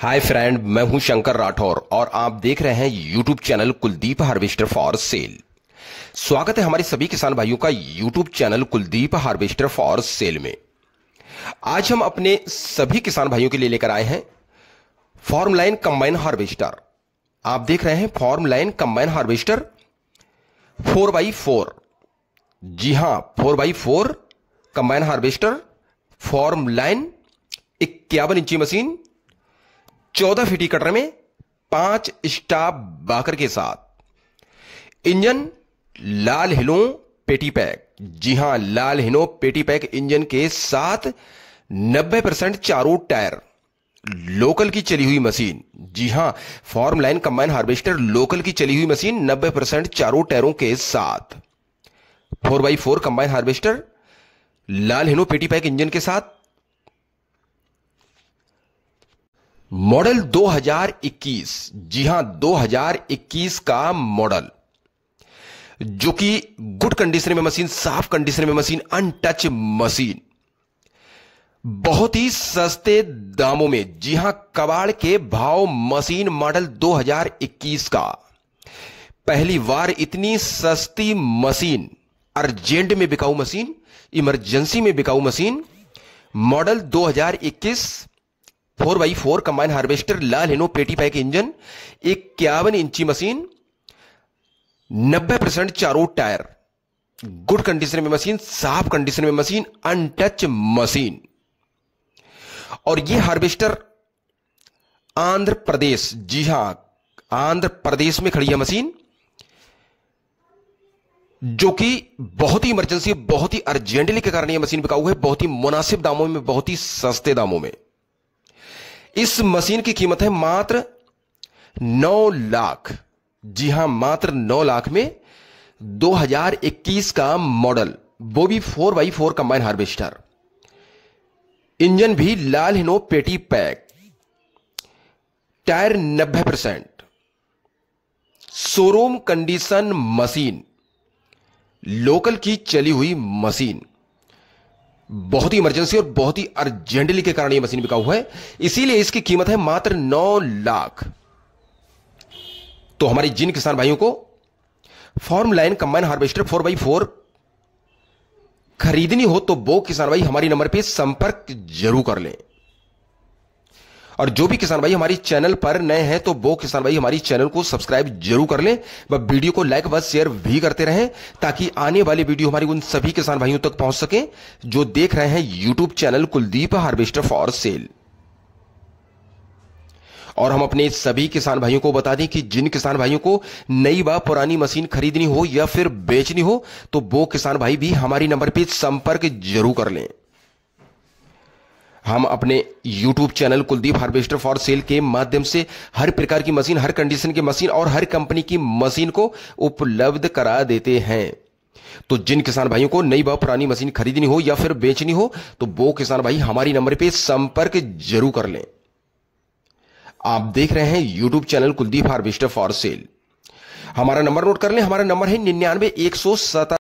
hi friend मैं हूं शंकर राठौर और आप देख रहे हैं YouTube channel Kuldeep harvester for sale स्वागत है हमारे सभी किसान भाइयों का YouTube channel Kuldeep harvester for sale में आज हम अपने सभी किसान भाइयों के लिए लेकर आए हैं फॉर्म लाइन कंबाइन हार्वेस्टर आप देख रहे हैं form line combine harvester four by four जी हां four by four combine harvester form line इक्यावन इंची मशीन चौदह फीटी कटर में पांच स्टाफ बाकर के साथ इंजन लाल हिलो पेटी पैक जी हां लाल हिनो पेटी पैक इंजन के साथ 90 परसेंट चारों टायर लोकल की चली हुई मशीन जी हां form line combine harvester local की चली हुई मशीन 90 परसेंट चारों टायरों के साथ four by four combine harvester लाल हिनो पेटी पैक इंजन के साथ मॉडल 2021 जी हां 2021 का मॉडल जो कि गुड कंडीशन में मशीन साफ कंडीशन में मशीन अनटच मशीन बहुत ही सस्ते दामों में जी हां कबाड़ के भाव मशीन मॉडल 2021 का पहली बार इतनी सस्ती मशीन अर्जेंट में बिकाऊ मशीन इमरजेंसी में बिकाऊ machine model 2021 four by four combine harvester लाल हिनो पेटी पैक इंजन इक्यावन इंची मशीन नब्बे परसेंट चारों टायर गुड कंडीशन में मशीन साफ कंडीशन में मशीन अनटच मशीन और ये हार्वेस्टर आंध्र प्रदेश जी हां आंध्र प्रदेश में खड़ी है मशीन जो कि बहुत ही इमरजेंसी बहुत ही अर्जेंटली के कारण यह मशीन बिकाऊ है बहुत ही मुनासिब दामों में बहुत ही सस्ते दामों में इस मशीन की कीमत है मात्र नौ लाख जी हां मात्र नौ लाख में 2021 का मॉडल वो भी four by four combine harvester engine भी लाल हिनो पेटी pack tyre 90 percent showroom condition machine local की चली हुई मशीन बहुत ही इमरजेंसी और बहुत ही अर्जेंटली के कारण यह मशीन बिका हुआ है इसीलिए इसकी कीमत है मात्र नौ लाख तो हमारे जिन किसान भाइयों को form line combine harvester four by four खरीदनी हो तो वो किसान भाई हमारी नंबर पे संपर्क जरूर कर लें और जो भी किसान भाई हमारी चैनल पर नए हैं तो वो किसान भाई हमारी चैनल को सब्सक्राइब जरूर कर लें व वीडियो को लाइक व शेयर भी करते रहें ताकि आने वाली वीडियो हमारी उन सभी किसान भाइयों तक पहुंच सके जो देख रहे हैं YouTube channel Kuldeep harvester for sale और हम अपने सभी किसान भाइयों को बता दें कि जिन किसान भाइयों को नई व पुरानी मशीन खरीदनी हो या फिर बेचनी हो तो वो किसान भाई भी हमारी नंबर पर संपर्क जरूर कर लें हम अपने YouTube channel Kuldeep harvester for sale के माध्यम से हर प्रकार की मशीन हर कंडीशन की मशीन और हर कंपनी की मशीन को उपलब्ध करा देते हैं तो जिन किसान भाइयों को नई व पुरानी मशीन खरीदनी हो या फिर बेचनी हो तो वो किसान भाई हमारी नंबर पे संपर्क जरूर कर लें आप देख रहे हैं YouTube channel Kuldeep harvester for sale हमारा नंबर नोट कर लें हमारा नंबर है निन्यानवे एक सौ